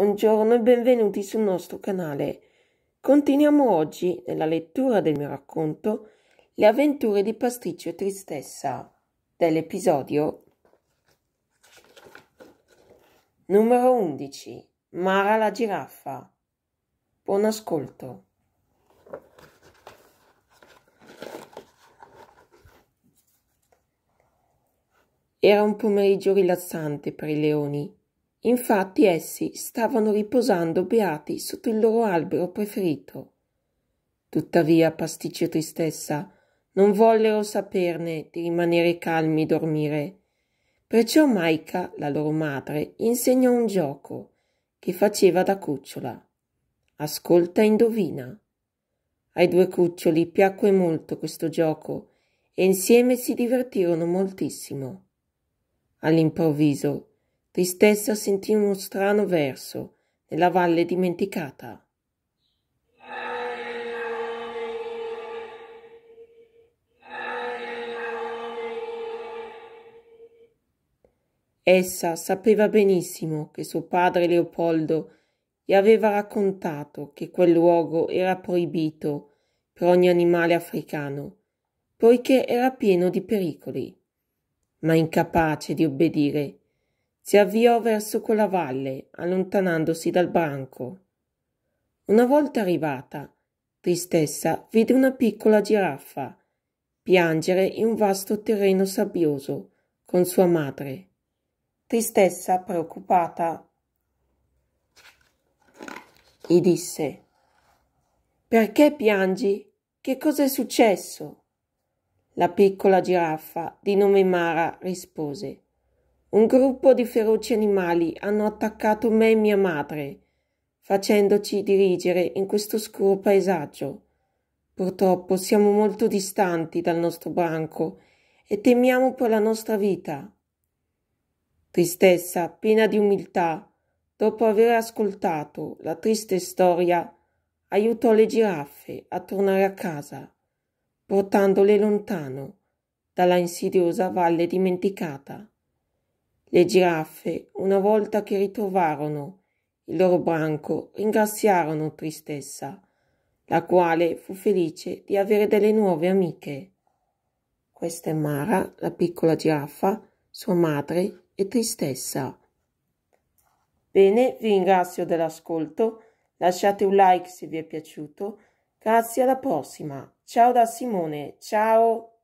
Buongiorno e benvenuti sul nostro canale. Continuiamo oggi nella lettura del mio racconto Le avventure di Pasticcio e Tristessa dell'episodio numero 11 Mara la giraffa. Buon ascolto. Era un pomeriggio rilassante per i leoni Infatti essi stavano riposando beati sotto il loro albero preferito. Tuttavia Pasticcio Tristessa non vollero saperne di rimanere calmi e dormire. Perciò Maica, la loro madre, insegnò un gioco che faceva da cucciola. Ascolta e indovina. Ai due cuccioli piacque molto questo gioco e insieme si divertirono moltissimo. All'improvviso lui sentì uno strano verso nella valle dimenticata. Essa sapeva benissimo che suo padre Leopoldo gli aveva raccontato che quel luogo era proibito per ogni animale africano, poiché era pieno di pericoli, ma incapace di obbedire, si avviò verso quella valle, allontanandosi dal branco. Una volta arrivata, tristessa vide una piccola giraffa piangere in un vasto terreno sabbioso con sua madre. Tristessa, preoccupata, gli disse Perché piangi? Che cosa è successo? La piccola giraffa di nome Mara rispose un gruppo di feroci animali hanno attaccato me e mia madre, facendoci dirigere in questo oscuro paesaggio. Purtroppo siamo molto distanti dal nostro branco e temiamo per la nostra vita. Tristezza, piena di umiltà, dopo aver ascoltato la triste storia, aiutò le giraffe a tornare a casa, portandole lontano dalla insidiosa valle dimenticata. Le giraffe, una volta che ritrovarono il loro branco, ringraziarono Tristessa, la quale fu felice di avere delle nuove amiche. Questa è Mara, la piccola giraffa, sua madre e Tristessa. Bene, vi ringrazio dell'ascolto, lasciate un like se vi è piaciuto, grazie alla prossima, ciao da Simone, ciao!